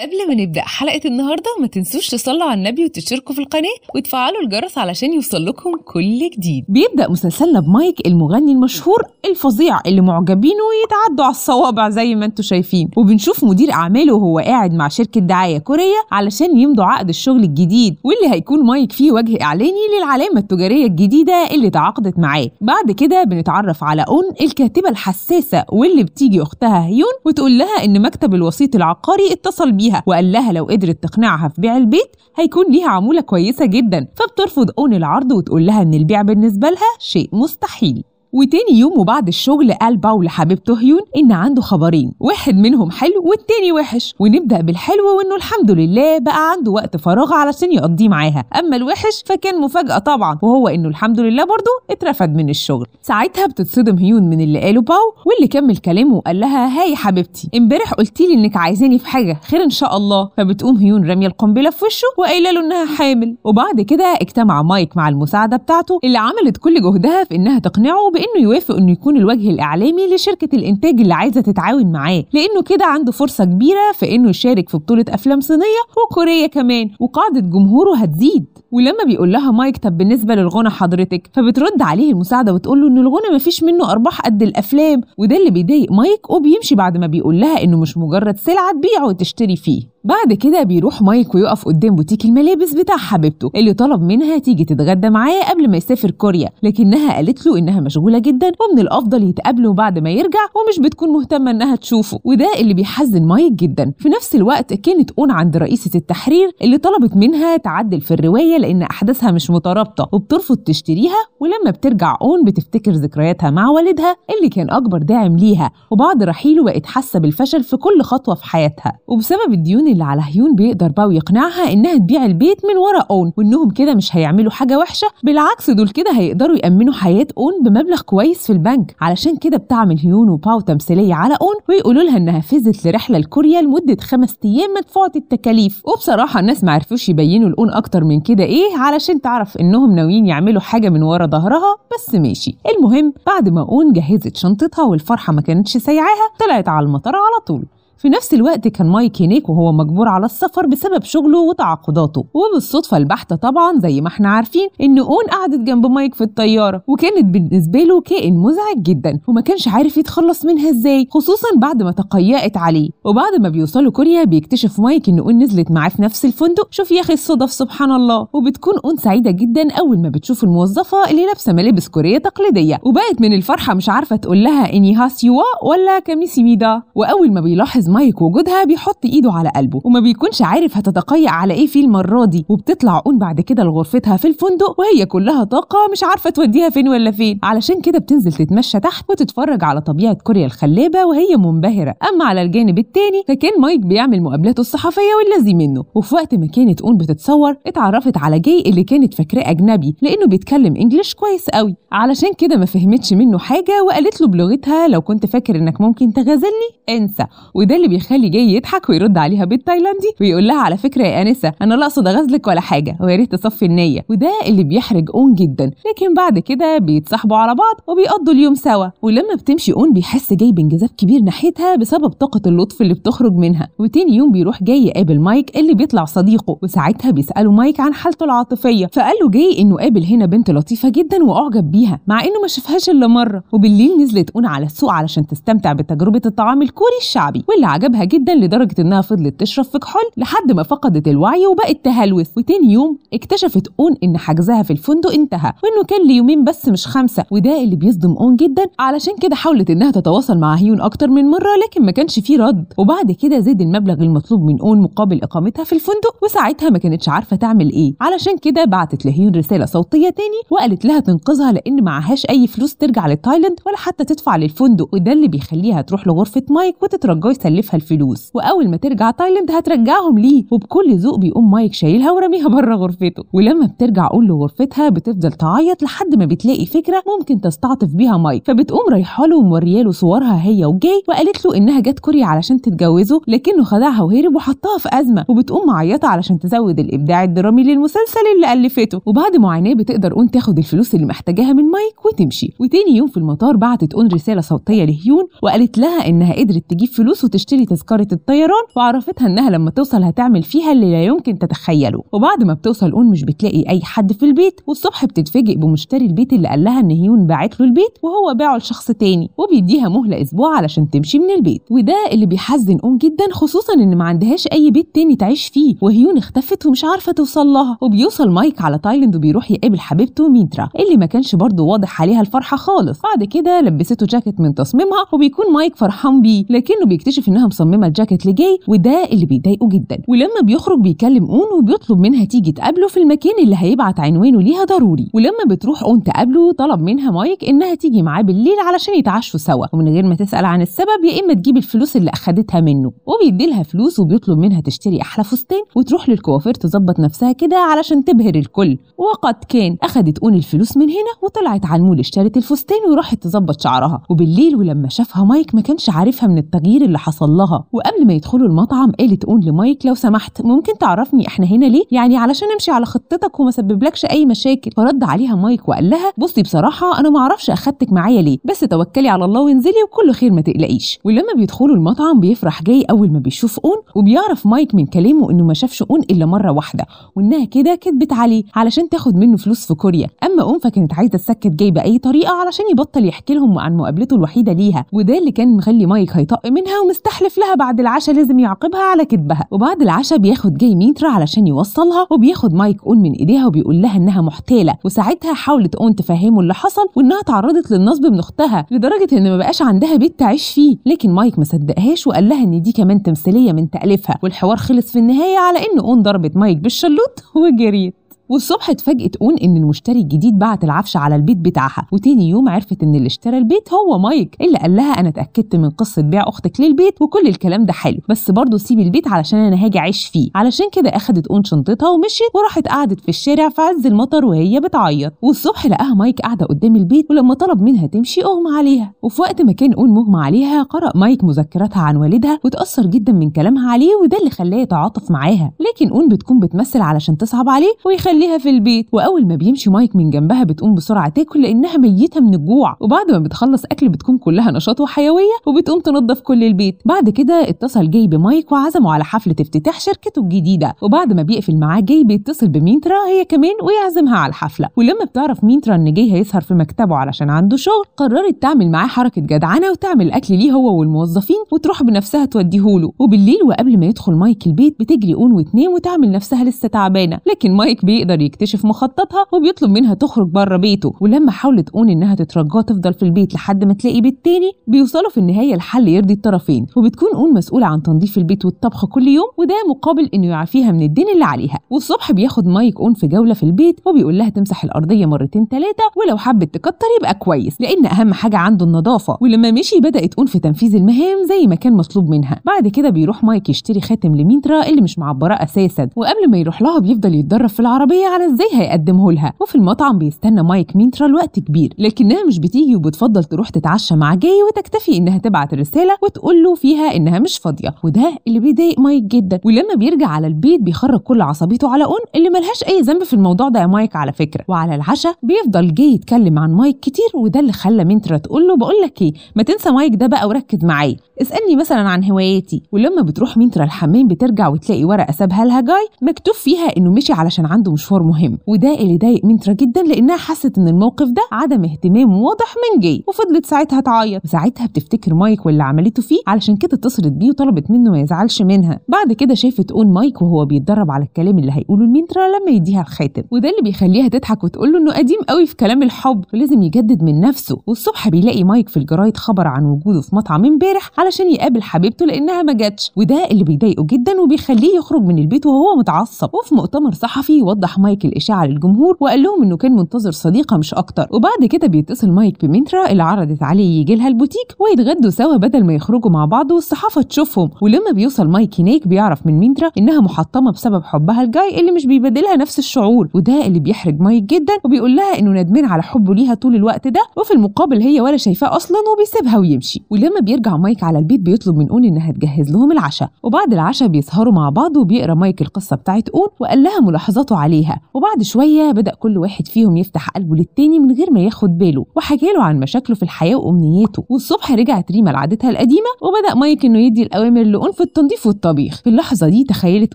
قبل ما نبدأ حلقة النهاردة ما تنسوش تصلوا على النبي وتشتركوا في القناة وتفعلوا الجرس علشان يوصل لكم كل جديد بيبدأ مسلسلنا بمايك المغني المشهور الفظيع اللي معجبينه يتعدوا على الصوابع زي ما انتم شايفين وبنشوف مدير أعماله وهو قاعد مع شركة دعاية كورية علشان يمضوا عقد الشغل الجديد واللي هيكون مايك فيه وجه إعلاني للعلامة التجارية الجديدة اللي تعاقدت معاه بعد كده بنتعرف على أون الكاتبة الحساسة واللي بتيجي أختها هيون وتقول لها إن مكتب الوسيط العقاري اتصل بيه بيها وقال لها لو قدرت تقنعها في بيع البيت هيكون ليها عمولة كويسة جدا فبترفض أون العرض وتقول لها إن البيع بالنسبة لها شيء مستحيل وتاني يوم وبعد الشغل قال باول لحبيبته هيون ان عنده خبرين واحد منهم حلو والتاني وحش ونبدا بالحلو وانه الحمد لله بقى عنده وقت فراغ علشان يقضيه معاها اما الوحش فكان مفاجاه طبعا وهو انه الحمد لله برضه اترفد من الشغل ساعتها بتتصدم هيون من اللي قاله باو واللي كمل كلامه وقال لها هاي حبيبتي امبارح قلتي لي انك عايزاني في حاجه خير ان شاء الله فبتقوم هيون راميه القنبله في وشه وقايله له انها حامل وبعد كده اجتمع مايك مع المساعده بتاعته اللي عملت كل جهدها في انها تقنعه إنه يوافق إنه يكون الوجه الإعلامي لشركة الإنتاج اللي عايزة تتعاون معاه لأنه كده عنده فرصة كبيرة في إنه يشارك في بطولة أفلام صينية وكورية كمان وقاعدة جمهوره هتزيد ولما بيقول لها مايك طب بالنسبه للغنى حضرتك فبترد عليه المساعده وتقول له ان الغنى مفيش منه ارباح قد الافلام وده اللي بيضايق مايك وبيمشي بعد ما بيقول لها انه مش مجرد سلعه تبيع وتشتري فيه بعد كده بيروح مايك ويقف قدام بوتيك الملابس بتاع حبيبته اللي طلب منها تيجي تتغدى معاه قبل ما يسافر كوريا لكنها قالت له انها مشغوله جدا ومن الافضل يتقابلوا بعد ما يرجع ومش بتكون مهتمه انها تشوفه وده اللي بيحزن مايك جدا في نفس الوقت كانت اون عند رئيسه التحرير اللي طلبت منها تعدل في الروايه لأن أحداثها مش مترابطة وبترفض تشتريها ولما بترجع أون بتفتكر ذكرياتها مع والدها اللي كان أكبر داعم ليها وبعد رحيله بقت حاسة بالفشل في كل خطوة في حياتها وبسبب الديون اللي على هيون بيقدر باو يقنعها إنها تبيع البيت من ورا أون وإنهم كده مش هيعملوا حاجة وحشة بالعكس دول كده هيقدروا يأمنوا حياة أون بمبلغ كويس في البنك علشان كده بتعمل هيون وباو تمثيلية على أون ويقولوا لها إنها فزت لرحلة لكوريا لمدة خمس أيام مدفوعة التكاليف وبصراحة الناس معرفوش يبينوا لأون أكتر من كده ايه علشان تعرف انهم ناويين يعملوا حاجه من ورا ظهرها بس ماشي المهم بعد ما اون جهزت شنطتها والفرحه ما كانتش سايعاها طلعت على المطار على طول في نفس الوقت كان مايك هناك وهو مجبور على السفر بسبب شغله وتعاقداته وبالصدفة البحتة طبعا زي ما احنا عارفين ان اون قعدت جنب مايك في الطيارة وكانت بالنسبة له كائن مزعج جدا وما كانش عارف يتخلص منها ازاي خصوصا بعد ما تقيأت عليه وبعد ما بيوصلوا كوريا بيكتشف مايك ان اون نزلت معاه في نفس الفندق شوف يا اخي الصدف سبحان الله وبتكون اون سعيدة جدا اول ما بتشوف الموظفة اللي لابسة ملابس كورية تقليدية وبقت من الفرحة مش عارفة تقول لها اني هاسيوا ولا كاميسي ميدا واول ما بيلاحظ مايك وجودها بيحط ايده على قلبه وما بيكونش عارف هتتقيأ على ايه فيه المره دي وبتطلع اون بعد كده لغرفتها في الفندق وهي كلها طاقه مش عارفه توديها فين ولا فين علشان كده بتنزل تتمشى تحت وتتفرج على طبيعه كوريا الخلابه وهي منبهره اما على الجانب التاني فكان مايك بيعمل مقابلاته الصحفيه واللذي منه وفي وقت ما كانت اون بتتصور اتعرفت على جاي اللي كانت فاكراه اجنبي لانه بيتكلم انجلش كويس قوي علشان كده ما فهمتش منه حاجه وقالت له بلغتها لو كنت فاكر انك ممكن تغازلني انسى وده اللي بيخلي جاي يضحك ويرد عليها بالتايلاندي ويقول لها على فكره يا انسه انا لا اقصد اغزلك ولا حاجه ويا ريت تصفي النيه وده اللي بيحرج اون جدا لكن بعد كده بيتصاحبوا على بعض وبيقضوا اليوم سوا ولما بتمشي اون بيحس جاي بانجذاب كبير ناحيتها بسبب طاقه اللطف اللي بتخرج منها وتاني يوم بيروح جاي يقابل مايك اللي بيطلع صديقه وساعتها بيساله مايك عن حالته العاطفيه فقال له جاي انه قابل هنا بنت لطيفه جدا واعجب بيها مع انه ما شافهاش الا مره وبالليل نزلت اون على السوق علشان تستمتع بتجربه الطعام الكوري الشعبي واللي عجبها جدا لدرجة إنها فضلت تشرب في كحول لحد ما فقدت الوعي وبقت تهلوس وتاني يوم اكتشفت أون إن حجزها في الفندق انتهى وإنه كان ليومين بس مش خمسة وده اللي بيصدم أون جدا علشان كده حاولت إنها تتواصل مع هيون أكتر من مرة لكن ما كانش فيه رد وبعد كده زاد المبلغ المطلوب من أون مقابل إقامتها في الفندق وساعتها ما كانتش عارفة تعمل إيه علشان كده بعتت لهيون رسالة صوتية تاني وقالت لها تنقذها لأن معهاش أي فلوس ترجع لتايلاند ولا حتى تدفع للفندق وده اللي بيخليها تروح لغرفة مايك وتترجاه مكلفها الفلوس واول ما ترجع تايلاند هترجعهم ليه وبكل ذوق بيقوم مايك شايلها ورميها بره غرفته ولما بترجع قول له غرفتها بتفضل تعيط لحد ما بتلاقي فكره ممكن تستعطف بيها مايك فبتقوم رايحه له وموريه له صورها هي وجاي وقالت له انها جت كوريا علشان تتجوزه لكنه خدعها وهرب وحطها في ازمه وبتقوم معيطه علشان تزود الابداع الدرامي للمسلسل اللي الفته وبعد معاناه بتقدر اون تاخد الفلوس اللي محتاجاها من مايك وتمشي وتاني يوم في المطار بعتت اون رساله صوتيه لهيون وقالت لها انها قدرت تجيب فلوس وتش تشتري تذكرة الطيران وعرفتها إنها لما توصل هتعمل فيها اللي لا يمكن تتخيله وبعد ما بتوصل أون مش بتلاقي أي حد في البيت والصبح بتتفاجئ بمشتري البيت اللي قال لها إن هيون باعت له البيت وهو باعه لشخص تاني وبيديها مهلة أسبوع علشان تمشي من البيت وده اللي بيحزن أون جدا خصوصا إن ما عندهاش أي بيت تاني تعيش فيه وهيون اختفت ومش عارفة توصل لها وبيوصل مايك على تايلاند وبيروح يقابل حبيبته ميترا اللي ما كانش برضه واضح عليها الفرحة خالص بعد كده لبسته جاكيت من تصميمها وبيكون مايك فرحان بيه لكنه بيكتشف انها مصممه الجاكيت لجاي وده اللي بيضايقه جدا ولما بيخرج بيكلم اون وبيطلب منها تيجي تقابله في المكان اللي هيبعت عنوانه ليها ضروري ولما بتروح اون تقابله طلب منها مايك انها تيجي معاه بالليل علشان يتعشوا سوا ومن غير ما تسال عن السبب يا اما تجيب الفلوس اللي اخدتها منه وبيديلها فلوس وبيطلب منها تشتري احلى فستان وتروح للكوافير تظبط نفسها كده علشان تبهر الكل وقد كان اخدت اون الفلوس من هنا وطلعت على المول اشترت الفستان وراحت تظبط شعرها وبالليل ولما شافها مايك ما كانش عارفها من التغيير اللي حصل حصل لها وقبل ما يدخلوا المطعم قالت اون لمايك لو سمحت ممكن تعرفني احنا هنا ليه يعني علشان امشي على خطتك وما سببلكش اي مشاكل فرد عليها مايك وقال لها بصي بصراحه انا ما اعرفش اخدتك معايا ليه بس توكلي على الله وانزلي وكله خير ما تقلقيش ولما بيدخلوا المطعم بيفرح جاي اول ما بيشوف اون وبيعرف مايك من كلامه انه ما شافش اون الا مره واحده وانها كده كدبت عليه علشان تاخد منه فلوس في كوريا اما اون فكانت عايزه تسكت جاي باي طريقه علشان يبطل يحكي لهم عن مقابلته الوحيده ليها وده اللي كان مخلي مايك هيطق منها ومستحيل بيحلف لها بعد العشاء لازم يعاقبها على كذبها وبعد العشاء بياخد جاي ميترا علشان يوصلها وبياخد مايك اون من ايديها وبيقول لها انها محتاله وساعتها حاولت اون تفهمه اللي حصل وانها اتعرضت للنصب من اختها لدرجه ان ما بقاش عندها بيت تعيش فيه لكن مايك ما صدقهاش وقال لها ان دي كمان تمثيليه من تاليفها والحوار خلص في النهايه على ان اون ضربت مايك بالشلوت وجريت والصبح اتفاجئت اون ان المشتري الجديد بعت العفش على البيت بتاعها وتاني يوم عرفت ان اللي اشترى البيت هو مايك اللي قال لها انا اتاكدت من قصه بيع اختك للبيت وكل الكلام ده حلو بس برضه سيبي البيت علشان انا هاجي اعيش فيه علشان كده اخدت اون شنطتها ومشيت وراحت قعدت في الشارع في عز المطر وهي بتعيط والصبح لقاها مايك قاعده قدام البيت ولما طلب منها تمشي اغمى عليها وفي وقت ما كان اون مغمى عليها قرا مايك مذكراتها عن والدها وتاثر جدا من كلامها عليه وده اللي خلاه يتعاطف معاها لكن اون بتكون بتمثل علشان تصعب عليه ويخلي ليها في البيت واول ما بيمشي مايك من جنبها بتقوم بسرعه تاكل لانها ميته من الجوع وبعد ما بتخلص اكل بتكون كلها نشاط وحيويه وبتقوم تنظف كل البيت بعد كده اتصل جاي بمايك وعزمه على حفله افتتاح شركته الجديده وبعد ما بيقفل معاه جاي بيتصل بمينترا هي كمان ويعزمها على الحفله ولما بتعرف مينترا ان جاي هيسهر في مكتبه علشان عنده شغل قررت تعمل معاه حركه جدعنه وتعمل اكل ليه هو والموظفين وتروح بنفسها توديهوله وبالليل وقبل ما يدخل مايك البيت بتجري اون وتنام وتعمل نفسها لسه تعبانه لكن مايك بيقدر يقدر يكتشف مخططها وبيطلب منها تخرج بره بيته ولما حاولت اون انها تترجاه تفضل في البيت لحد ما تلاقي بيت تاني بيوصلوا في النهايه لحل يرضي الطرفين وبتكون اون مسؤوله عن تنظيف البيت والطبخ كل يوم وده مقابل انه يعافيها من الدين اللي عليها والصبح بياخد مايك اون في جوله في البيت وبيقول لها تمسح الارضيه مرتين ثلاثه ولو حبت تكتر يبقى كويس لان اهم حاجه عنده النظافه ولما مشي بدات اون في تنفيذ المهام زي ما كان مطلوب منها بعد كده بيروح مايك يشتري خاتم لميترا اللي مش معبره اساسا وقبل ما يروح لها بيفضل يتدرب في العربيه العربيه على ازاي هيقدمه لها وفي المطعم بيستنى مايك مينترا لوقت كبير لكنها مش بتيجي وبتفضل تروح تتعشى مع جاي وتكتفي انها تبعت رساله وتقول له فيها انها مش فاضيه وده اللي بيضايق مايك جدا ولما بيرجع على البيت بيخرج كل عصبيته على اون اللي ملهاش اي ذنب في الموضوع ده يا مايك على فكره وعلى العشاء بيفضل جاي يتكلم عن مايك كتير وده اللي خلى مينترا تقول له بقول لك ايه ما تنسى مايك ده بقى وركز معايا اسألني مثلا عن هواياتي ولما بتروح مينترا الحمام بترجع وتلاقي ورقة سابها لها جاي مكتوب فيها إنه مشي علشان عنده مشوار مهم وده اللي ضايق مينترا جدا لأنها حست إن الموقف ده عدم اهتمام واضح من جاي وفضلت ساعتها تعيط وساعتها بتفتكر مايك واللي عملته فيه علشان كده اتصلت بيه وطلبت منه ما يزعلش منها بعد كده شافت اون مايك وهو بيتدرب على الكلام اللي هيقوله لمينترا لما يديها الخاتم وده اللي بيخليها تضحك وتقول له انه قديم قوي في كلام الحب ولازم يجدد من نفسه والصبح بيلاقي مايك في الجرايد خبر عن وجوده في مطعم امبارح علشان يقابل حبيبته لانها ما جاتش وده اللي بيضايقه جدا وبيخليه يخرج من البيت وهو متعصب وفي مؤتمر صحفي وضح مايك الاشاعه للجمهور وقال لهم انه كان منتظر صديقه مش اكتر وبعد كده بيتصل مايك بمينترا اللي عرضت عليه يجي لها البوتيك ويتغدوا سوا بدل ما يخرجوا مع بعض والصحافه تشوفهم ولما بيوصل مايك هناك بيعرف من مينترا انها محطمه بسبب حبها لجاي اللي مش بيبادلها نفس الشعور وده اللي بيحرج مايك جدا وبيقول لها انه ندمان على حبه ليها طول الوقت ده وفي المقابل هي ولا شايفاه اصلا وبيسيبها ويمشي ولما بيرجع مايك على البيت بيطلب من اون انها تجهز لهم العشاء وبعد العشاء بيسهروا مع بعض وبيقرا مايك القصه بتاعت اون وقال لها ملاحظاته عليها وبعد شويه بدا كل واحد فيهم يفتح قلبه للتاني من غير ما ياخد باله وحكى له عن مشاكله في الحياه وامنياته والصبح رجعت ريما لعادتها القديمه وبدا مايك انه يدي الاوامر لاون في التنظيف والطبيخ في اللحظه دي تخيلت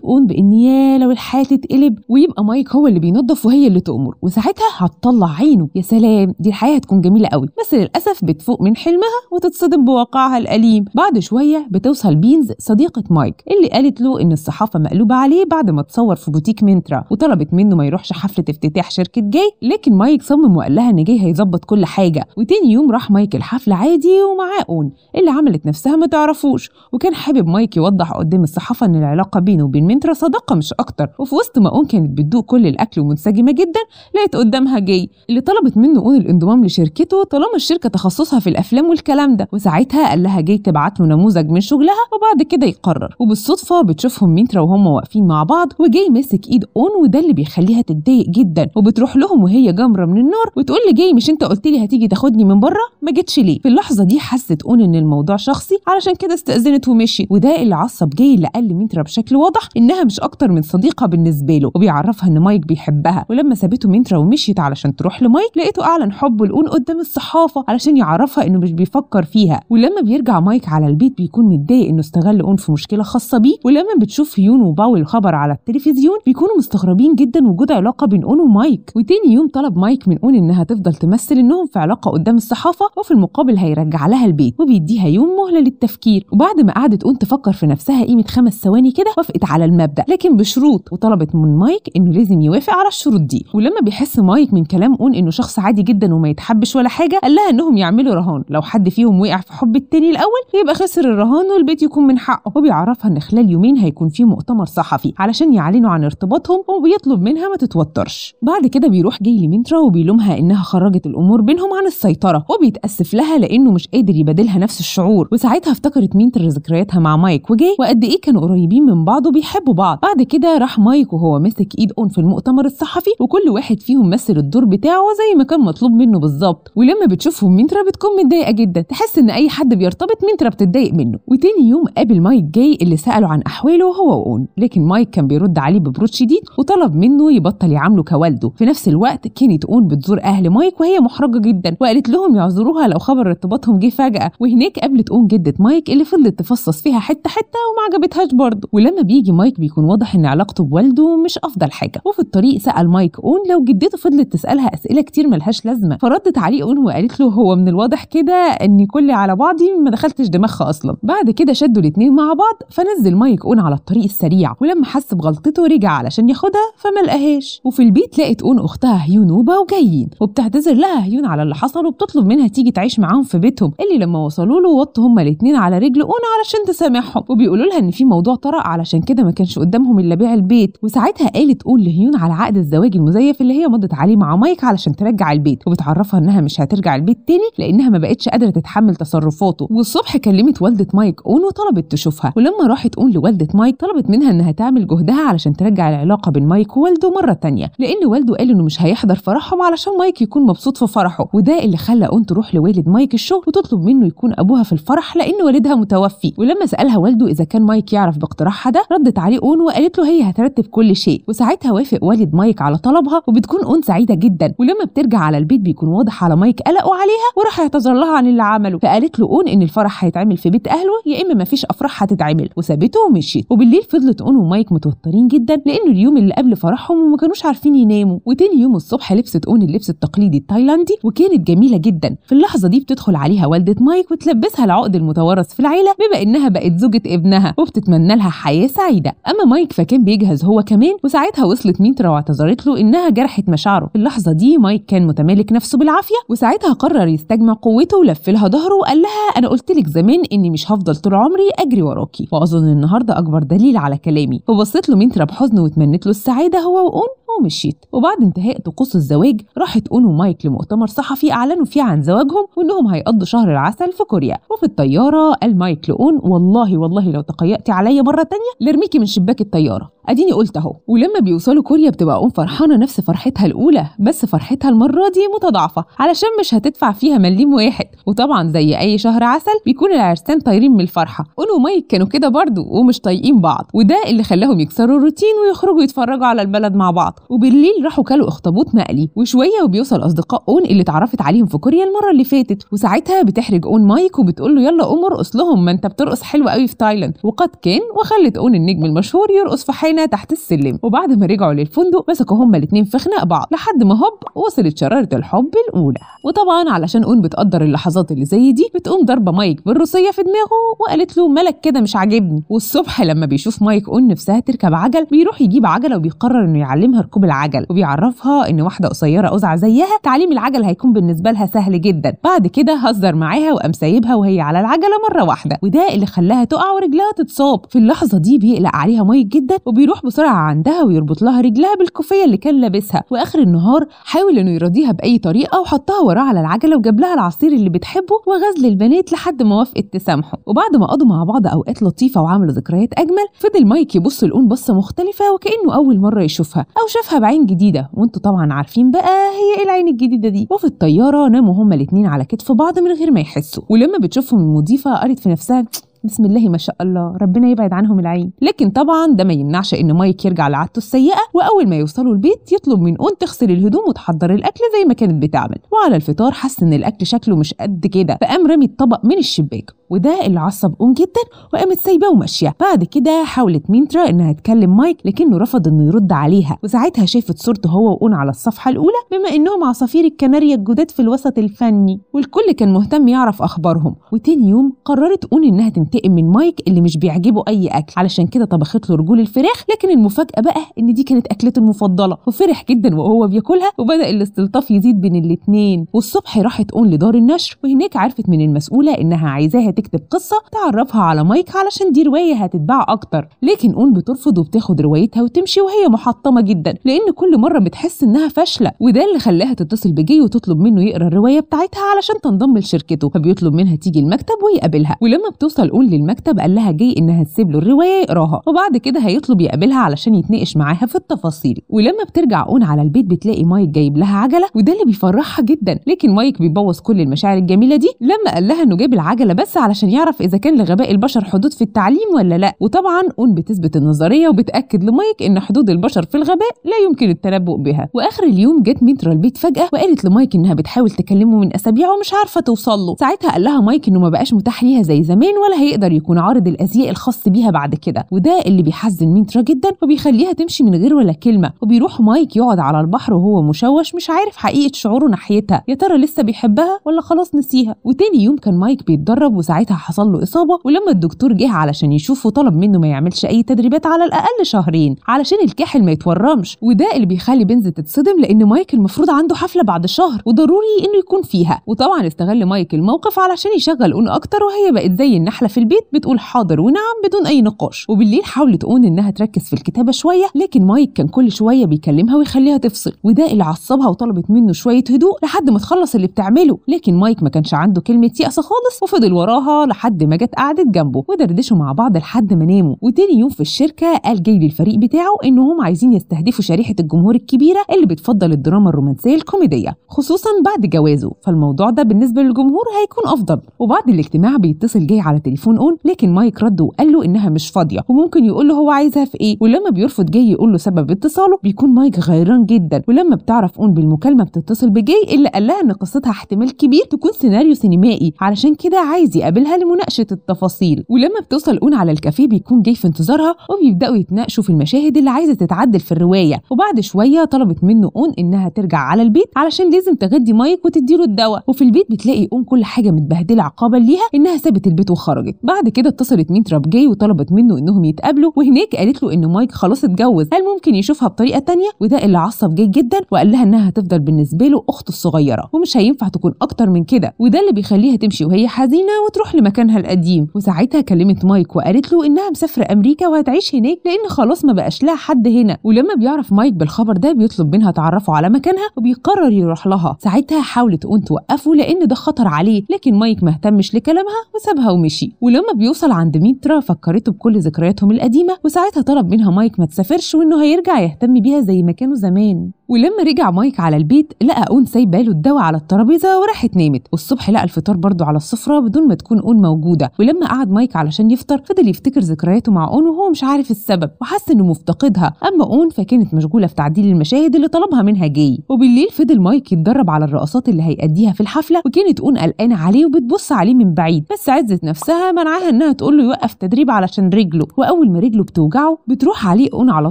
اون بان يا لو الحياه تتقلب ويبقى مايك هو اللي بينظف وهي اللي تامر وساعتها هتطلع عينه يا سلام دي الحياه هتكون جميله قوي بس للاسف بتفوق من حلمها وتتصدم بواقعها الاليم بعد شويه بتوصل بينز صديقه مايك اللي قالت له ان الصحافه مقلوبه عليه بعد ما اتصور في بوتيك منترا وطلبت منه ما يروحش حفله افتتاح شركه جاي لكن مايك صمم وقال لها ان جاي هيظبط كل حاجه وتاني يوم راح مايك الحفله عادي ومعاه اون اللي عملت نفسها ما تعرفوش وكان حابب مايك يوضح قدام الصحافه ان العلاقه بينه وبين منترا صداقه مش اكتر وفي وسط ما اون كانت بتدوق كل الاكل ومنسجمه جدا لقت قدامها جاي اللي طلبت منه اون الانضمام لشركته طالما الشركه تخصصها في الافلام والكلام ده وساعتها قال لها جاي تبع تبعت له نموذج من شغلها وبعد كده يقرر وبالصدفه بتشوفهم مينترا وهم واقفين مع بعض وجاي ماسك ايد اون وده اللي بيخليها تتضايق جدا وبتروح لهم وهي جمره من النار وتقول لي جاي مش انت قلت لي هتيجي تاخدني من بره ما جتش ليه في اللحظه دي حست اون ان الموضوع شخصي علشان كده استاذنت ومشي وده اللي عصب جاي اللي قال ميترا بشكل واضح انها مش اكتر من صديقه بالنسبه له وبيعرفها ان مايك بيحبها ولما سابته مينترا ومشيت علشان تروح لمايك لقيته اعلن حبه لاون قدام الصحافه علشان يعرفها انه مش بيفكر فيها ولما بيرجع مايك على البيت بيكون متضايق انه استغل اون في مشكله خاصه بيه ولما بتشوف هيون وباو الخبر على التلفزيون بيكونوا مستغربين جدا وجود علاقه بين اون ومايك وتاني يوم طلب مايك من اون انها تفضل تمثل انهم في علاقه قدام الصحافه وفي المقابل هيرجع لها البيت وبيديها يوم مهله للتفكير وبعد ما قعدت اون تفكر في نفسها قيمه خمس ثواني كده وافقت على المبدا لكن بشروط وطلبت من مايك انه لازم يوافق على الشروط دي ولما بيحس مايك من كلام اون انه شخص عادي جدا وما يتحبش ولا حاجه قال لها انهم يعملوا رهان لو حد فيهم وقع في حب التاني الاول يبقى خسر الرهان والبيت يكون من حقه وبيعرفها ان خلال يومين هيكون في مؤتمر صحفي علشان يعلنوا عن ارتباطهم وبيطلب منها ما تتوترش بعد كده بيروح جاي لمينترا وبيلومها انها خرجت الامور بينهم عن السيطره وبيتاسف لها لانه مش قادر يبادلها نفس الشعور وساعتها افتكرت مينترا ذكرياتها مع مايك وجاي وقد ايه كانوا قريبين من بعض وبيحبوا بعض بعد كده راح مايك وهو ماسك ايد اون في المؤتمر الصحفي وكل واحد فيهم مثل الدور بتاعه زي ما كان مطلوب منه بالظبط ولما بتشوفهم مينترا بتكون متضايقه جدا تحس ان اي حد بيرتبط مينترا بتتضايق منه وتاني يوم قابل مايك جاي اللي سأله عن أحواله هو وأون لكن مايك كان بيرد عليه ببرود شديد وطلب منه يبطل يعامله كوالده في نفس الوقت كانت أون بتزور أهل مايك وهي محرجة جدا وقالت لهم يعذروها لو خبر ارتباطهم جه فجأة وهناك قابلت أون جدة مايك اللي فضلت تفصص فيها حتة حتة وما عجبتهاش برضه ولما بيجي مايك بيكون واضح إن علاقته بوالده مش أفضل حاجة وفي الطريق سأل مايك أون لو جدته فضلت تسألها أسئلة كتير ملهاش لازمة فردت عليه أون وقالت له هو من الواضح كده إن كل على بعضي ما دخلتش دماغها اصلا بعد كده شدوا الاتنين مع بعض فنزل مايك اون على الطريق السريع ولما حس بغلطته رجع علشان ياخدها فما لقاهاش وفي البيت لقت اون اختها هيون وبا وجايين وبتعتذر لها هيون على اللي حصل وبتطلب منها تيجي تعيش معاهم في بيتهم اللي لما وصلوا له وطوا هما الاتنين على رجل اون علشان تسامحهم وبيقولوا لها ان في موضوع طرق علشان كده ما كانش قدامهم الا بيع البيت وساعتها قالت اون لهيون على عقد الزواج المزيف اللي هي مضت عليه مع مايك علشان ترجع البيت وبتعرفها انها مش هترجع البيت تاني لانها ما بقتش قادره تتحمل تصرفاته والصبح كلمت والده مايك اون وطلبت تشوفها ولما راحت اون لوالده مايك طلبت منها انها تعمل جهدها علشان ترجع العلاقه بين مايك ووالده مره تانية لان والده قال انه مش هيحضر فرحهم علشان مايك يكون مبسوط في فرحه وده اللي خلى اون تروح لوالد مايك الشغل وتطلب منه يكون ابوها في الفرح لان والدها متوفي ولما سالها والده اذا كان مايك يعرف باقتراحها ده ردت عليه اون وقالت له هي هترتب كل شيء وساعتها وافق والد مايك على طلبها وبتكون اون سعيده جدا ولما بترجع على البيت بيكون واضح على مايك قلقه عليها وراح يعتذر لها عن اللي عمله فقالت له اون ان الفرح هتتعمل في بيت اهله يا اما مفيش افراح هتتعمل وسابته ومشيت وبالليل فضلت اون ومايك متوترين جدا لانه اليوم اللي قبل فرحهم وما كانوش عارفين يناموا وتاني يوم الصبح لبست اون اللبس التقليدي التايلاندي وكانت جميله جدا في اللحظه دي بتدخل عليها والده مايك وتلبسها العقد المتورث في العيله بما انها بقت زوجة ابنها وبتتمنى لها حياه سعيده اما مايك فكان بيجهز هو كمان وساعتها وصلت ميترا واعتذرت له انها جرحت مشاعره في اللحظه دي مايك كان متمالك نفسه بالعافيه وساعتها قرر يستجمع قوته ولف لها ظهره وقال لها انا قلت لك زمان اني مش هفضل طول عمري اجري وراكي واظن النهارده اكبر دليل على كلامي وبصيت له منترة بحزن وتمنيت له السعاده هو وأون ومشيت وبعد انتهاء طقوس الزواج راحت اون ومايك لمؤتمر صحفي اعلنوا فيه عن زواجهم وانهم هيقضوا شهر العسل في كوريا وفي الطياره قال مايك لاون والله والله لو تقيأتي عليا مره تانية لارميكي من شباك الطياره اديني قلت اهو ولما بيوصلوا كوريا بتبقى ام فرحانه نفس فرحتها الاولى بس فرحتها المره دي متضاعفه علشان مش هتدفع فيها مليم واحد وطبعا زي اي شهر عسل بيكون يكون العرسان طايرين من الفرحه اون ومايك كانوا كده برضو ومش طايقين بعض وده اللي خلاهم يكسروا الروتين ويخرجوا يتفرجوا على البلد مع بعض وبالليل راحوا كلوا اخطبوط مقلي وشويه وبيوصل اصدقاء اون اللي اتعرفت عليهم في كوريا المره اللي فاتت وساعتها بتحرج اون مايك وبتقول له يلا قوم ارقص لهم ما انت بترقص حلو قوي في تايلاند وقد كان وخلت اون النجم المشهور يرقص في حانه تحت السلم وبعد ما رجعوا للفندق مسكوا هما الاثنين في خناق بعض لحد ما هوب وصلت شراره الحب الاولى وطبعا علشان اون بتقدر اللحظات اللي زي دي بتقوم ضربه مايك بر الروسيه في دماغه وقالت له ملك كده مش عاجبني والصبح لما بيشوف مايك اون نفسها تركب عجل بيروح يجيب عجله وبيقرر انه يعلمها ركوب العجل وبيعرفها ان واحده قصيره قزعه زيها تعليم العجل هيكون بالنسبه لها سهل جدا بعد كده هزر معاها وقام سايبها وهي على العجله مره واحده وده اللي خلاها تقع ورجلها تتصاب في اللحظه دي بيقلق عليها مايك جدا وبيروح بسرعه عندها ويربط لها رجلها بالكوفيه اللي كان لابسها واخر النهار حاول انه يراضيها باي طريقه وحطها وراه على العجله وجاب لها العصير اللي بتحبه وغزل البنات لحد ما وافقت تسامحه وبعد ما قضوا مع بعض اوقات لطيفه وعملوا ذكريات اجمل فضل مايك يبص لأون بصه مختلفه وكانه اول مره يشوفها او شافها بعين جديده وانتوا طبعا عارفين بقى هي ايه العين الجديده دي وفي الطياره ناموا هما الاثنين على كتف بعض من غير ما يحسوا ولما بتشوفهم المضيفه قالت في نفسها بسم الله ما شاء الله ربنا يبعد عنهم العين لكن طبعا ده ما يمنعش ان مايك يرجع لعادته السيئه واول ما يوصلوا البيت يطلب من اون تغسل الهدوم وتحضر الاكل زي ما كانت بتعمل وعلى الفطار حس ان الاكل شكله مش قد كده فقام رامي الطبق من الشباك وده اللي عصب اون جدا وقامت سايباه وماشيه بعد كده حاولت مينترا انها تكلم مايك لكنه رفض انه يرد عليها وساعتها شافت صورته هو واون على الصفحه الاولى بما انهم عصافير الكناريا الجداد في الوسط الفني والكل كان مهتم يعرف اخبارهم وتاني يوم قررت اون انها وبتنتقم من مايك اللي مش بيعجبه اي اكل علشان كده طبخت له رجول الفراخ لكن المفاجاه بقى ان دي كانت اكلته المفضله وفرح جدا وهو بياكلها وبدا الاستلطاف يزيد بين الاثنين والصبح راحت اون لدار النشر وهناك عرفت من المسؤوله انها عايزاها تكتب قصه تعرفها على مايك علشان دي روايه هتتباع اكتر لكن اون بترفض وبتاخد روايتها وتمشي وهي محطمه جدا لان كل مره بتحس انها فاشله وده اللي خلاها تتصل بجي وتطلب منه يقرا الروايه بتاعتها علشان تنضم لشركته فبيطلب منها تيجي المكتب ويقابلها ولما بتوصل هيقول للمكتب قال لها جاي انها تسيب له الروايه يقراها وبعد كده هيطلب يقابلها علشان يتناقش معاها في التفاصيل ولما بترجع اون على البيت بتلاقي مايك جايب لها عجله وده اللي بيفرحها جدا لكن مايك بيبوظ كل المشاعر الجميله دي لما قال لها انه جاب العجله بس علشان يعرف اذا كان لغباء البشر حدود في التعليم ولا لا وطبعا اون بتثبت النظريه وبتاكد لمايك ان حدود البشر في الغباء لا يمكن التنبؤ بها واخر اليوم جت مترا البيت فجاه وقالت لمايك انها بتحاول تكلمه من اسابيع ومش عارفه توصل له ساعتها قال لها مايك انه ما بقاش متاح ليها زي زمان ولا هي يقدر يكون عارض الازياء الخاص بيها بعد كده وده اللي بيحزن مينترا جدا وبيخليها تمشي من غير ولا كلمه وبيروح مايك يقعد على البحر وهو مشوش مش عارف حقيقه شعوره ناحيتها يا ترى لسه بيحبها ولا خلاص نسيها وتاني يوم كان مايك بيتدرب وساعتها حصل له اصابه ولما الدكتور جه علشان يشوفه طلب منه ما يعملش اي تدريبات على الاقل شهرين علشان الكاحل ما يتورمش وده اللي بيخلي بنز تتصدم لان مايك المفروض عنده حفله بعد شهر وضروري انه يكون فيها وطبعا استغل مايك الموقف علشان يشغل اون اكتر وهي بقت زي النحله في في البيت بتقول حاضر ونعم بدون أي نقاش وبالليل حاولت أون إنها تركز في الكتابة شوية لكن مايك كان كل شوية بيكلمها ويخليها تفصل وده اللي عصبها وطلبت منه شوية هدوء لحد ما تخلص اللي بتعمله لكن مايك ما كانش عنده كلمة يأس خالص وفضل وراها لحد ما جت قعدت جنبه ودردشوا مع بعض لحد ما ناموا وتاني يوم في الشركة قال جاي للفريق بتاعه إنهم عايزين يستهدفوا شريحة الجمهور الكبيرة اللي بتفضل الدراما الرومانسية الكوميدية خصوصا بعد جوازه فالموضوع ده بالنسبة للجمهور هيكون أفضل وبعد الاجتماع بيتصل جاي على تليفون التليفون اون لكن مايك رد وقال له انها مش فاضيه وممكن يقول له هو عايزها في ايه ولما بيرفض جاي يقول له سبب اتصاله بيكون مايك غيران جدا ولما بتعرف اون بالمكالمه بتتصل بجاي اللي قال لها ان قصتها احتمال كبير تكون سيناريو سينمائي علشان كده عايز يقابلها لمناقشه التفاصيل ولما بتوصل اون على الكافيه بيكون جاي في انتظارها وبيبداوا يتناقشوا في المشاهد اللي عايزه تتعدل في الروايه وبعد شويه طلبت منه اون انها ترجع على البيت علشان لازم تغدي مايك وتديله الدواء وفي البيت بتلاقي اون كل حاجه متبهدله عقابا ليها انها سابت البيت وخرجت بعد كده اتصلت مين تراب جاي وطلبت منه انهم يتقابلوا وهناك قالت له ان مايك خلاص اتجوز هل ممكن يشوفها بطريقه تانية وده اللي عصب جاي جدا وقال لها انها هتفضل بالنسبه له اخته الصغيره ومش هينفع تكون اكتر من كده وده اللي بيخليها تمشي وهي حزينه وتروح لمكانها القديم وساعتها كلمت مايك وقالت له انها مسافره امريكا وهتعيش هناك لان خلاص ما بقاش لها حد هنا ولما بيعرف مايك بالخبر ده بيطلب منها تعرفه على مكانها وبيقرر يروح لها ساعتها حاولت اون توقفه لان ده خطر عليه لكن مايك ما اهتمش لكلامها وسابها ومشي ولما بيوصل عند ميترا فكرته بكل ذكرياتهم القديمه وساعتها طلب منها مايك ما تسافرش وانه هيرجع يهتم بيها زي ما كانوا زمان ولما رجع مايك على البيت لقى اون سايبه له الدواء على الترابيزه وراحت نامت والصبح لقى الفطار برده على السفره بدون ما تكون اون موجوده ولما قعد مايك علشان يفطر فضل يفتكر ذكرياته مع اون وهو مش عارف السبب وحس انه مفتقدها اما اون فكانت مشغوله في تعديل المشاهد اللي طلبها منها جاي وبالليل فضل مايك يتدرب على الرقصات اللي هيأديها في الحفله وكانت اون قلقانه عليه وبتبص عليه من بعيد بس عزت نفسها منعها انها تقول له يوقف تدريب علشان رجله واول ما رجله بتوجعه بتروح عليه اون على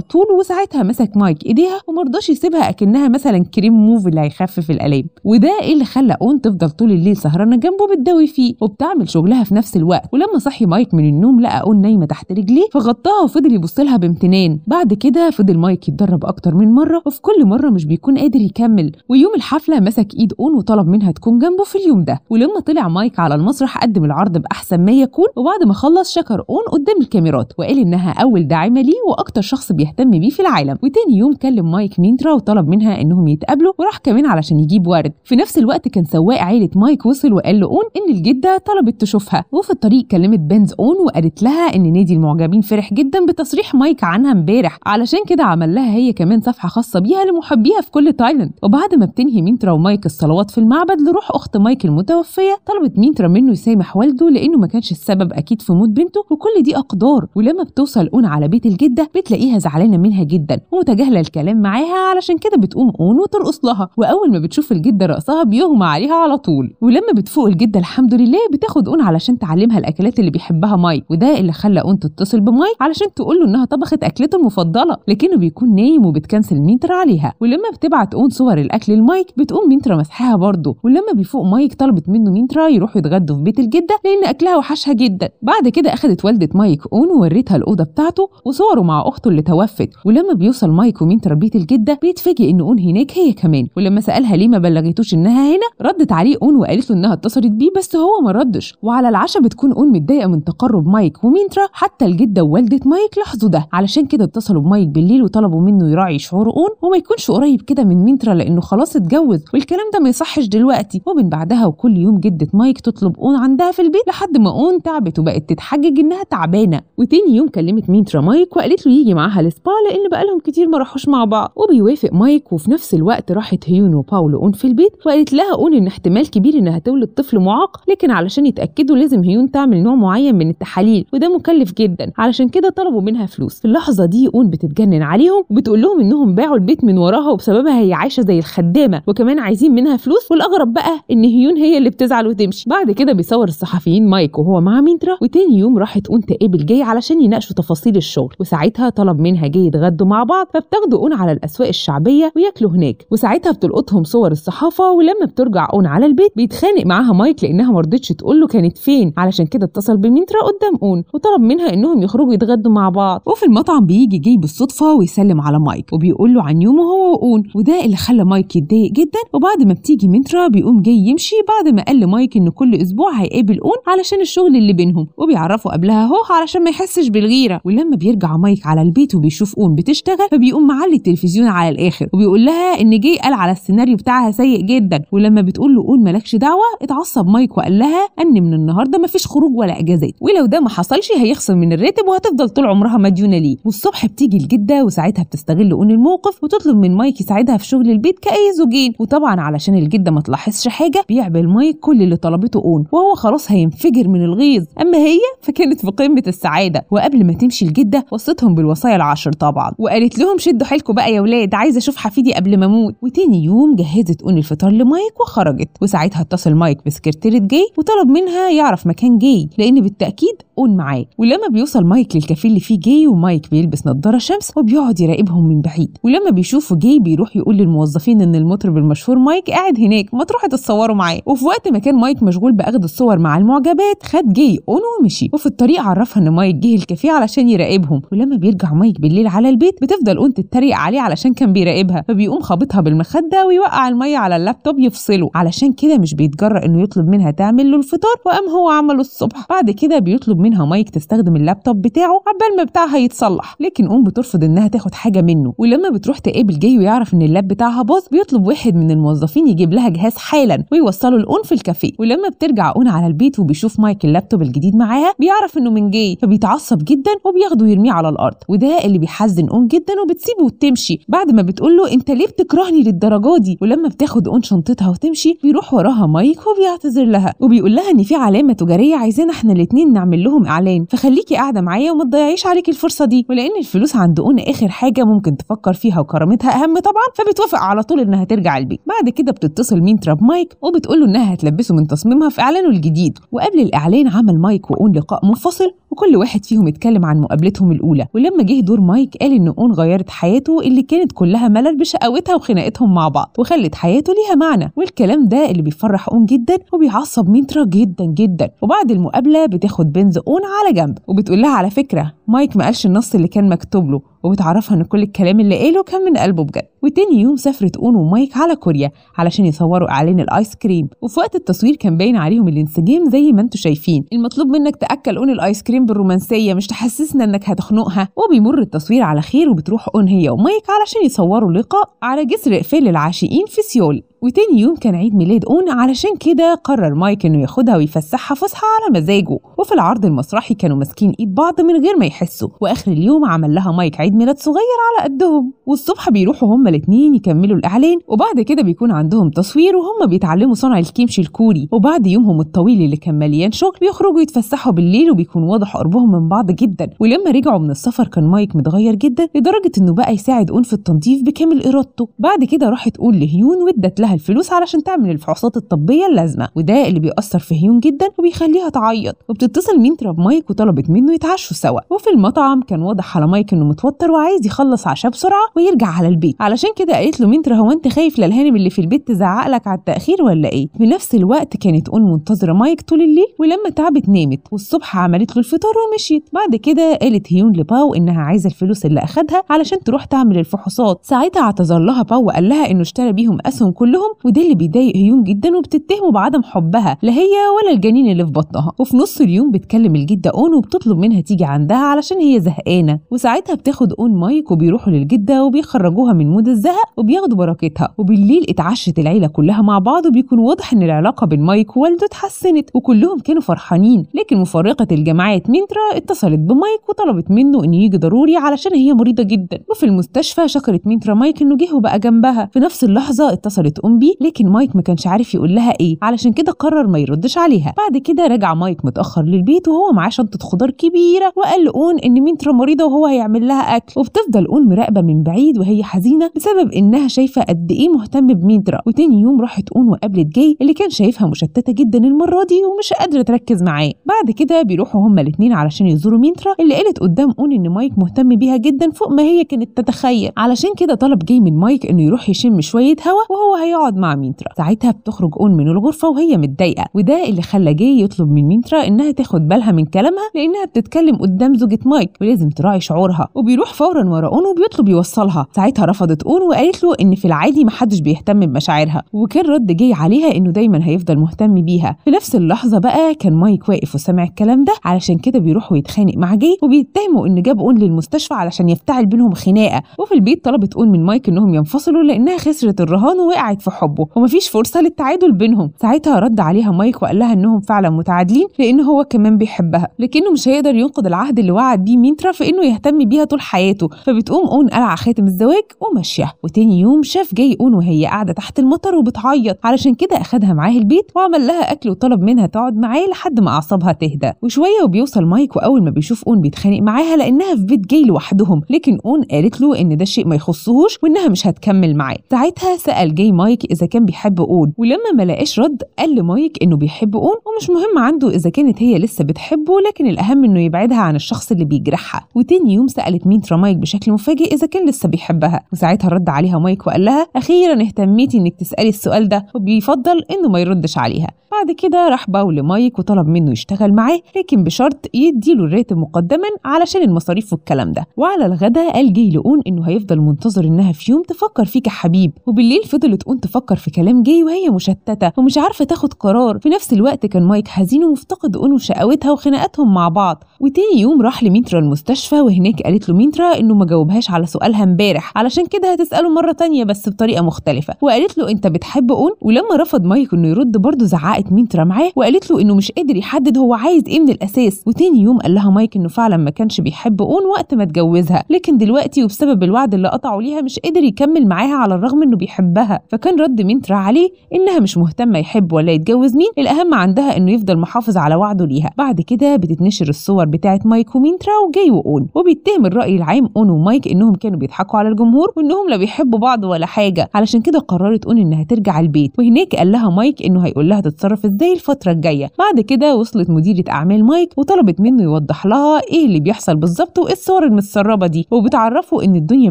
طول وساعتها مسك مايك ايديها ومرضاش يسيبها اكنها مثلا كريم موف اللي هيخفف الالام وده إيه اللي خلى اون تفضل طول الليل سهرانه جنبه بتداوي فيه وبتعمل شغلها في نفس الوقت ولما صحي مايك من النوم لقى اون نايمه تحت رجليه فغطاها وفضل يبص لها بامتنان بعد كده فضل مايك يتدرب اكتر من مره وفي كل مره مش بيكون قادر يكمل ويوم الحفله مسك ايد اون وطلب منها تكون جنبه في اليوم ده ولما طلع مايك على المسرح قدم العرض باحسن 100 يكون وبعد ما خلص شكر اون قدام الكاميرات وقال انها اول داعمه ليه واكتر شخص بيهتم بيه في العالم وتاني يوم كلم مايك مينترا وطلب منها انهم يتقابلوا وراح كمان علشان يجيب ورد في نفس الوقت كان سواق عائله مايك وصل وقال له اون ان الجده طلبت تشوفها وفي الطريق كلمت بنز اون وقالت لها ان نادي المعجبين فرح جدا بتصريح مايك عنها امبارح علشان كده عمل لها هي كمان صفحه خاصه بيها لمحبيها في كل تايلاند وبعد ما بتنهي مينترا ومايك الصلوات في المعبد لروح اخت مايك المتوفيه طلبت مينترا منه يسامح والده لانه ما كانش السبب اكيد في موت بنته وكل دي اقدار ولما بتوصل اون على بيت الجده بتلاقيها زعلانه منها جدا ومتجاهله الكلام معاها علشان كده بتقوم اون وترقص لها واول ما بتشوف الجده راسها بيغمى عليها على طول ولما بتفوق الجده الحمد لله بتاخد اون علشان تعلمها الاكلات اللي بيحبها مايك وده اللي خلى اون تتصل بمايك علشان تقول له انها طبخت اكلته المفضله لكنه بيكون نايم وبتكنسل مينترا عليها ولما بتبعت اون صور الاكل لمايك بتقوم مينترا مسحها برضه ولما بيفوق مايك طلبت منه مينترا يروحوا يتغدوا في بيت الجده لان اكلها وحشها وحشها جدا بعد كده اخذت والده مايك اون ووريتها الاوضه بتاعته وصوره مع اخته اللي توفت ولما بيوصل مايك ومين تربيه الجده بيتفاجئ ان اون هناك هي كمان ولما سالها ليه ما بلغتوش انها هنا ردت عليه اون وقالت له انها اتصلت بيه بس هو ما ردش وعلى العشاء بتكون اون متضايقه من تقرب مايك ومينترا حتى الجده ووالده مايك لاحظوا ده علشان كده اتصلوا بمايك بالليل وطلبوا منه يراعي شعور اون وما يكونش قريب كده من مينترا لانه خلاص اتجوز والكلام ده ما يصحش دلوقتي ومن بعدها وكل يوم جده مايك تطلب اون عندها في البيت لحد ما اون تعبت وبقت تتحجج انها تعبانه وتاني يوم كلمت مينترا مايك وقالت له يجي معاها السبا لان بقالهم كتير ما راحوش مع بعض وبيوافق مايك وفي نفس الوقت راحت هيون وباولو اون في البيت وقالت لها اون ان احتمال كبير انها تولد طفل معاق لكن علشان يتاكدوا لازم هيون تعمل نوع معين من التحاليل وده مكلف جدا علشان كده طلبوا منها فلوس في اللحظه دي اون بتتجنن عليهم وبتقول لهم انهم باعوا البيت من وراها وبسببها هي عايشه زي الخدامه وكمان عايزين منها فلوس والاغرب بقى ان هيون هي اللي بتزعل وتمشي بعد كده بيصور الصحفيين مايك وهو مع ميندرا وتاني يوم راحت اون تقابل جاي علشان يناقشوا تفاصيل الشغل وساعتها طلب منها جاي يتغدوا مع بعض فبتاخدوا اون على الاسواق الشعبيه وياكلوا هناك وساعتها بتلقطهم صور الصحافه ولما بترجع اون على البيت بيتخانق معاها مايك لانها ما رضتش تقول له كانت فين علشان كده اتصل بميندرا قدام اون وطلب منها انهم يخرجوا يتغدوا مع بعض وفي المطعم بيجي جاي بالصدفه ويسلم على مايك وبيقول له عن يومه هو واون وده اللي خلى مايك يتضايق جدا وبعد ما بتيجي ميندرا بيقوم جاي يمشي بعد ما قال لمايك ان كل اسبوع هيقابل اون علشان الشغل اللي بينهم وبيعرفوا قبلها هو علشان ما يحسش بالغيره ولما بيرجع مايك على البيت وبيشوف اون بتشتغل فبيقوم معلي التلفزيون على الاخر وبيقول لها ان جاي قال على السيناريو بتاعها سيء جدا ولما بتقول له اون مالكش دعوه اتعصب مايك وقال لها ان من النهارده مفيش خروج ولا اجازات ولو ده ما حصلش هيخصم من الراتب وهتفضل طول عمرها مديونه ليه والصبح بتيجي الجده وساعتها بتستغل اون الموقف وتطلب من مايك يساعدها في شغل البيت كاي زوجين وطبعا علشان الجده ما تلاحظش حاجه بيعمل مايك كل اللي طلبته اون وهو خلاص هينفجر من الغيره التحفيظ أما هي فكانت في قمة السعادة وقبل ما تمشي لجدة وصتهم بالوصايا العشر طبعا وقالت لهم شدوا حيلكم بقى يا ولاد عايزة أشوف حفيدي قبل ما أموت وتاني يوم جهزت أون الفطار لمايك وخرجت وساعتها اتصل مايك بسكرتيرة جاي وطلب منها يعرف مكان جاي لأن بالتأكيد بيزقون معاه ولما بيوصل مايك للكافيه اللي فيه جاي ومايك بيلبس نظاره شمس وبيقعد يراقبهم من بعيد ولما بيشوفوا جاي بيروح يقول للموظفين ان المطرب المشهور مايك قاعد هناك ما تروحوا تتصوروا معاه وفي وقت ما كان مايك مشغول باخد الصور مع المعجبات خد جاي اون ومشي وفي الطريق عرفها ان مايك جه الكافيه علشان يراقبهم ولما بيرجع مايك بالليل على البيت بتفضل اون تتريق عليه علشان كان بيراقبها فبيقوم خابطها بالمخده ويوقع الميه على اللابتوب يفصله علشان كده مش بيتجرأ انه يطلب منها تعمل له الفطار وقام هو عمله الصبح بعد كده بيطلب منها مايك تستخدم اللابتوب بتاعه عبال ما بتاعها يتصلح لكن ام بترفض انها تاخد حاجه منه ولما بتروح تقابل جاي ويعرف ان اللاب بتاعها باظ بيطلب واحد من الموظفين يجيب لها جهاز حالا ويوصله لأون في الكافيه ولما بترجع أون على البيت وبيشوف مايك اللابتوب الجديد معاها بيعرف انه من جاي فبيتعصب جدا وبياخده يرميه على الارض وده اللي بيحزن اون جدا وبتسيبه وتمشي بعد ما بتقول له انت ليه بتكرهني للدرجه دي ولما بتاخد اون شنطتها وتمشي بيروح وراها مايك وبيعتذر لها وبيقول لها ان في علامه تجاريه عايزين احنا الاثنين نعمل لهم لهم اعلان فخليكي قاعده معايا وما تضيعيش عليكي الفرصه دي ولان الفلوس عند اون اخر حاجه ممكن تفكر فيها وكرامتها اهم طبعا فبتوافق على طول انها ترجع البيت بعد كده بتتصل مين تراب مايك وبتقول له انها هتلبسه من تصميمها في اعلانه الجديد وقبل الاعلان عمل مايك واون لقاء منفصل وكل واحد فيهم اتكلم عن مقابلتهم الاولى ولما جه دور مايك قال ان اون غيرت حياته اللي كانت كلها ملل بشقاوتها وخناقتهم مع بعض وخلت حياته ليها معنى والكلام ده اللي بيفرح اون جدا وبيعصب مينترا جدا جدا وبعد المقابله بتاخد بنز شقون على جنب وبتقول لها على فكره مايك ما قالش النص اللي كان مكتوب له وبتعرفها ان كل الكلام اللي قاله كان من قلبه بجد وتاني يوم سافرت اون ومايك على كوريا علشان يصوروا اعلان الايس كريم وفي وقت التصوير كان باين عليهم الانسجام زي ما انتم شايفين المطلوب منك تاكل اون الايس كريم بالرومانسيه مش تحسسنا انك هتخنقها وبيمر التصوير على خير وبتروح اون هي ومايك علشان يصوروا لقاء على جسر اقفال العاشقين في سيول وتاني يوم كان عيد ميلاد اون علشان كده قرر مايك انه ياخدها ويفسحها فسحه على مزاجه وفي العرض المسرحي كانوا ماسكين ايد بعض من غير ما يحسوا واخر اليوم عمل لها مايك عيد ميلاد صغير على قدهم والصبح بيروحوا هما الاتنين يكملوا الاعلان وبعد كده بيكون عندهم تصوير وهما بيتعلموا صنع الكيمشي الكوري وبعد يومهم الطويل اللي كان مليان شغل بيخرجوا يتفسحوا بالليل وبيكون واضح قربهم من بعض جدا ولما رجعوا من السفر كان مايك متغير جدا لدرجه انه بقى يساعد اون في التنظيف بكامل ارادته بعد كده راحت اون لهيون وادت لها لها الفلوس علشان تعمل الفحوصات الطبيه اللازمه وده اللي بيأثر في هيون جدا وبيخليها تعيط وبتتصل مينترا بمايك وطلبت منه يتعشوا سوا وفي المطعم كان واضح على مايك انه متوتر وعايز يخلص عشاء بسرعه ويرجع على البيت علشان كده قالت له مينترا هو انت خايف للهانم اللي في البيت تزعق لك على التاخير ولا ايه في نفس الوقت كانت اون منتظره مايك طول الليل ولما تعبت نامت والصبح عملت له الفطار ومشيت بعد كده قالت هيون لباو انها عايزه الفلوس اللي اخدها علشان تروح تعمل الفحوصات ساعتها اعتذر لها باو وقال لها انه اشترى بيهم اسهم كلهم كلهم وده اللي بيضايق هيون جدا وبتتهمه بعدم حبها لا هي ولا الجنين اللي في بطنها وفي نص اليوم بتكلم الجده اون وبتطلب منها تيجي عندها علشان هي زهقانه وساعتها بتاخد اون مايك وبيروحوا للجده وبيخرجوها من مود الزهق وبياخدوا بركتها وبالليل اتعشت العيله كلها مع بعض وبيكون واضح ان العلاقه بين مايك ووالده اتحسنت وكلهم كانوا فرحانين لكن مفرقه الجماعات مينترا اتصلت بمايك وطلبت منه انه يجي ضروري علشان هي مريضه جدا وفي المستشفى شكرت مينترا مايك انه جه وبقى جنبها في نفس اللحظه اتصلت تقوم بيه لكن مايك ما كانش عارف يقول لها ايه علشان كده قرر ما يردش عليها بعد كده رجع مايك متاخر للبيت وهو معاه شنطه خضار كبيره وقال لاون ان مينترا مريضه وهو هيعمل لها اكل وبتفضل اون مراقبه من بعيد وهي حزينه بسبب انها شايفه قد ايه مهتم بمينترا وتاني يوم راحت اون وقابلت جاي اللي كان شايفها مشتته جدا المره دي ومش قادره تركز معاه بعد كده بيروحوا هما الاثنين علشان يزوروا مينترا اللي قالت قدام اون ان مايك مهتم بيها جدا فوق ما هي كانت تتخيل علشان كده طلب جاي من مايك انه يروح يشم شويه هوا وهو هي يقعد مع مينترا ساعتها بتخرج اون من الغرفه وهي متضايقه وده اللي خلى جاي يطلب من مينترا انها تاخد بالها من كلامها لانها بتتكلم قدام زوجة مايك ولازم تراعي شعورها وبيروح فورا ورا اون وبيطلب يوصلها ساعتها رفضت اون وقالت له ان في العادي محدش بيهتم بمشاعرها وكان رد جاي عليها انه دايما هيفضل مهتم بيها في نفس اللحظه بقى كان مايك واقف وسمع الكلام ده علشان كده بيروح ويتخانق مع جاي وبيتهمه ان جاب اون للمستشفى علشان يفتعل بينهم خناقه وفي البيت طلبت اون من مايك انهم ينفصلوا لانها خسرت الرهان ووقعت في حبه ومفيش فرصه للتعادل بينهم ساعتها رد عليها مايك وقال لها انهم فعلا متعادلين لان هو كمان بيحبها لكنه مش هيقدر ينقض العهد اللي وعد بيه مينترا في انه يهتم بيها طول حياته فبتقوم اون قلع خاتم الزواج وماشيه وتاني يوم شاف جاي اون وهي قاعده تحت المطر وبتعيط علشان كده اخدها معاه البيت وعمل لها اكل وطلب منها تقعد معاه لحد ما اعصابها تهدى وشويه وبيوصل مايك واول ما بيشوف اون بيتخانق معاها لانها في بيت جاي لوحدهم لكن اون قالت له ان ده شيء ما يخصهوش وانها مش هتكمل معاه ساعتها سال جاي مايك مايك اذا كان بيحب اون ولما ما لقاش رد قال لمايك انه بيحب اون ومش مهم عنده اذا كانت هي لسه بتحبه لكن الاهم انه يبعدها عن الشخص اللي بيجرحها وتاني يوم سالت مينترا مايك بشكل مفاجئ اذا كان لسه بيحبها وساعتها رد عليها مايك وقال لها اخيرا اهتميتي انك تسالي السؤال ده وبيفضل انه ما يردش عليها بعد كده راح باو لمايك وطلب منه يشتغل معاه لكن بشرط يديله الراتب مقدما علشان المصاريف والكلام ده وعلى الغدا قال جاي لأون انه هيفضل منتظر انها في يوم تفكر فيه كحبيب وبالليل فضلت اون تفكر في كلام جاي وهي مشتتة ومش عارفة تاخد قرار في نفس الوقت كان مايك حزين ومفتقد أون وشقاوتها وخناقاتهم مع بعض وتاني يوم راح لمينترا المستشفى وهناك قالت له مينترا إنه ما جاوبهاش على سؤالها امبارح علشان كده هتسأله مرة تانية بس بطريقة مختلفة وقالت له أنت بتحب أون ولما رفض مايك إنه يرد برضه زعقت مينترا معاه وقالت له إنه مش قادر يحدد هو عايز إيه من الأساس وتاني يوم قال لها مايك إنه فعلا ما كانش بيحب أون وقت ما اتجوزها لكن دلوقتي وبسبب الوعد اللي قطعه ليها مش قادر يكمل معاها على الرغم إنه بيحبها فكان وكان رد مينترا عليه إنها مش مهتمة يحب ولا يتجوز مين الأهم عندها إنه يفضل محافظ على وعده ليها بعد كده بتتنشر الصور بتاعة مايك ومينترا وجاي وأون وبيتهم الرأي العام أون ومايك إنهم كانوا بيضحكوا على الجمهور وإنهم لا بيحبوا بعض ولا حاجة علشان كده قررت أون إنها ترجع البيت وهناك قال لها مايك إنه هيقول لها تتصرف إزاي الفترة الجاية بعد كده وصلت مديرة أعمال مايك وطلبت منه يوضح لها إيه اللي بيحصل بالظبط وإيه الصور المتسربة دي وبتعرفه إن الدنيا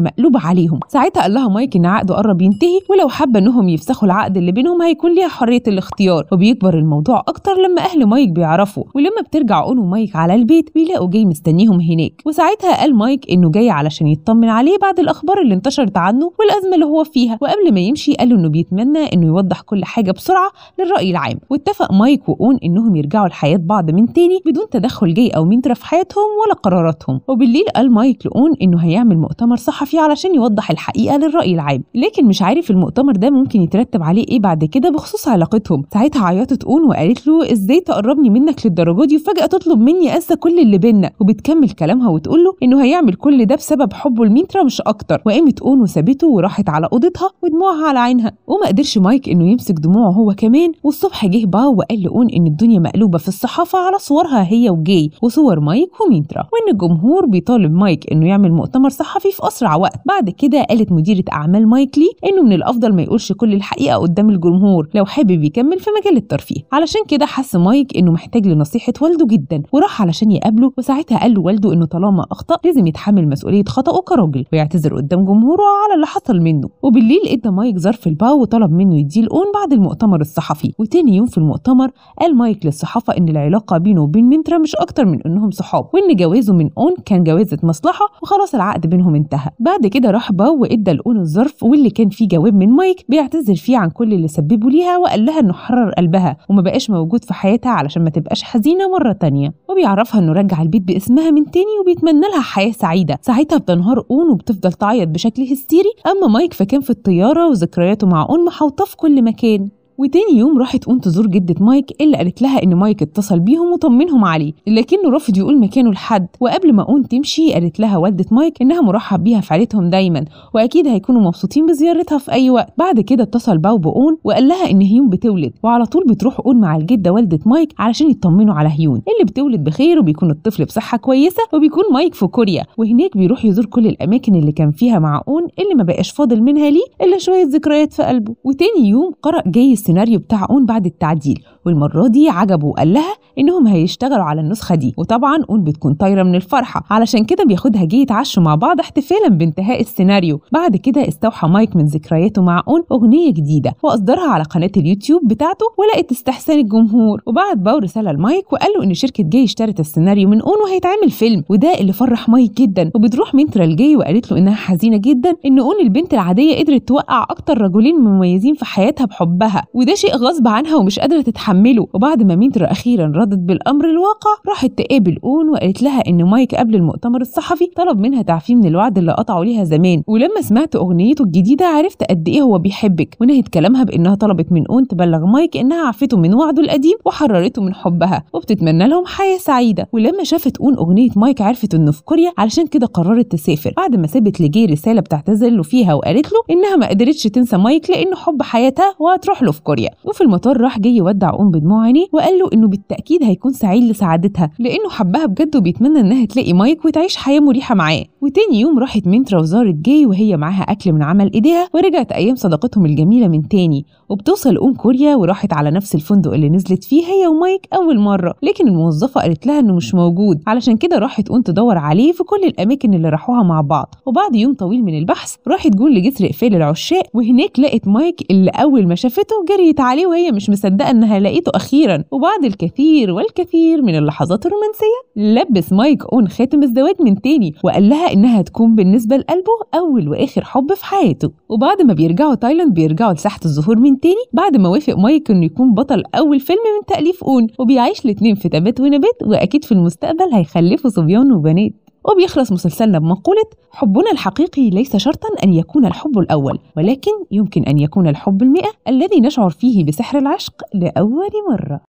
مقلوبة عليهم ساعتها قال لها مايك إن عقده قرب ينتهي ولو حابة انهم يفسخوا العقد اللي بينهم هيكون ليها حريه الاختيار وبيكبر الموضوع اكتر لما اهل مايك بيعرفوا ولما بترجع اون ومايك على البيت بيلاقوا جاي مستنيهم هناك وساعتها قال مايك انه جاي علشان يطمن عليه بعد الاخبار اللي انتشرت عنه والازمه اللي هو فيها وقبل ما يمشي قال انه بيتمنى انه يوضح كل حاجه بسرعه للراي العام واتفق مايك واون انهم يرجعوا لحياه بعض من تاني بدون تدخل جاي او مينترا في حياتهم ولا قراراتهم وبالليل قال مايك لاون انه هيعمل مؤتمر صحفي علشان يوضح الحقيقه للراي العام لكن مش عارف المؤتمر ده ممكن يترتب عليه ايه بعد كده بخصوص علاقتهم ساعتها عيطت اون وقالت له ازاي تقربني منك للدرجه دي وفجاه تطلب مني انسى كل اللي بينا وبتكمل كلامها وتقول له انه هيعمل كل ده بسبب حبه لميترا مش اكتر وقامت اون وسابته وراحت على اوضتها ودموعها على عينها وما قدرش مايك انه يمسك دموعه هو كمان والصبح جه باو وقال لاون ان الدنيا مقلوبه في الصحافه على صورها هي وجاي وصور مايك وميترا وان الجمهور بيطالب مايك انه يعمل مؤتمر صحفي في اسرع وقت بعد كده قالت مديره اعمال مايك لي انه من الافضل ما يقولش ينشرش كل الحقيقه قدام الجمهور لو حابب يكمل في مجال الترفيه علشان كده حس مايك انه محتاج لنصيحه والده جدا وراح علشان يقابله وساعتها قال له والده انه طالما اخطا لازم يتحمل مسؤوليه خطاه كراجل ويعتذر قدام جمهوره على اللي حصل منه وبالليل ادى مايك ظرف الباو وطلب منه يديه الاون بعد المؤتمر الصحفي وتاني يوم في المؤتمر قال مايك للصحافه ان العلاقه بينه وبين منترا مش اكتر من انهم صحاب وان جوازه من اون كان جوازه مصلحه وخلاص العقد بينهم انتهى بعد كده راح باو وادى الاون الظرف واللي كان فيه جواب من مايك بيعتذر فيه عن كل اللي سببه ليها وقال لها انه حرر قلبها وما بقاش موجود في حياتها علشان ما تبقاش حزينه مره تانية وبيعرفها انه رجع البيت باسمها من تاني وبيتمنى لها حياه سعيده ساعتها بتنهار اون وبتفضل تعيط بشكل هستيري اما مايك فكان في الطياره وذكرياته مع اون محوطه في كل مكان وتاني يوم راحت اون تزور جده مايك اللي قالت لها ان مايك اتصل بيهم وطمنهم عليه لكنه رافض يقول مكانه لحد وقبل ما اون تمشي قالت لها والده مايك انها مرحب بيها في عيلتهم دايما واكيد هيكونوا مبسوطين بزيارتها في اي وقت بعد كده اتصل باو باون وقال لها ان هيون بتولد وعلى طول بتروح اون مع الجده والده مايك علشان يطمنوا على هيون اللي بتولد بخير وبيكون الطفل بصحه كويسه وبيكون مايك في كوريا وهناك بيروح يزور كل الاماكن اللي كان فيها مع اون اللي ما بقاش فاضل منها ليه الا شويه ذكريات في قلبه وتاني يوم قرأ جاي السيناريو بتاع اون بعد التعديل والمرة دي عجبه وقال لها إنهم هيشتغلوا على النسخة دي وطبعا أون بتكون طايرة من الفرحة علشان كده بياخدها جه يتعشوا مع بعض احتفالا بانتهاء السيناريو بعد كده استوحى مايك من ذكرياته مع أون أغنية جديدة وأصدرها على قناة اليوتيوب بتاعته ولقت استحسان الجمهور وبعت باو رسالة لمايك وقال له إن شركة جي اشترت السيناريو من أون وهيتعمل فيلم وده اللي فرح مايك جدا وبتروح منترا لجي وقالت له إنها حزينة جدا إن أون البنت العادية قدرت توقع أكتر رجلين مميزين في حياتها بحبها وده شيء غصب عنها ومش قادرة تتحمل تحمله وبعد ما ميندر أخيرا ردت بالأمر الواقع راحت تقابل أون وقالت لها إن مايك قبل المؤتمر الصحفي طلب منها تعفيه من الوعد اللي قطعه ليها زمان ولما سمعت أغنيته الجديدة عرفت قد إيه هو بيحبك ونهت كلامها بإنها طلبت من أون تبلغ مايك إنها عفته من وعده القديم وحررته من حبها وبتتمنى لهم حياة سعيدة ولما شافت أون أغنية مايك عرفت إنه في كوريا علشان كده قررت تسافر بعد ما سابت لجي رسالة بتعتذر له فيها وقالت له إنها ما قدرتش تنسى مايك لانه حب حياتها وهتروح له في كوريا وفي المطار راح جاي يودع فرعون بدموع عينيه وقال له انه بالتاكيد هيكون سعيد لسعادتها لانه حبها بجد وبيتمنى انها تلاقي مايك وتعيش حياه مريحه معاه وتاني يوم راحت مينترا وزارت جاي وهي معاها اكل من عمل ايديها ورجعت ايام صداقتهم الجميله من تاني وبتوصل ام كوريا وراحت على نفس الفندق اللي نزلت فيه هي ومايك اول مره لكن الموظفه قالت لها انه مش موجود علشان كده راحت اون تدور عليه في كل الاماكن اللي راحوها مع بعض وبعد يوم طويل من البحث راحت جون لجسر اقفال العشاق وهناك لقت مايك اللي اول ما شافته جريت عليه وهي مش مصدقه انها لقيته أخيرا وبعد الكثير والكثير من اللحظات الرومانسية لبس مايك أون خاتم الزواج من تاني وقال لها إنها تكون بالنسبة لقلبه أول وآخر حب في حياته وبعد ما بيرجعوا تايلاند بيرجعوا لساحة الظهور من تاني بعد ما وافق مايك إنه يكون بطل أول فيلم من تأليف أون وبيعيش الاتنين في تبات ونبات وأكيد في المستقبل هيخلفوا صبيان وبنات وبيخلص مسلسلنا بمقولة حبنا الحقيقي ليس شرطا أن يكون الحب الأول ولكن يمكن أن يكون الحب المئة الذي نشعر فيه بسحر العشق لأول مرة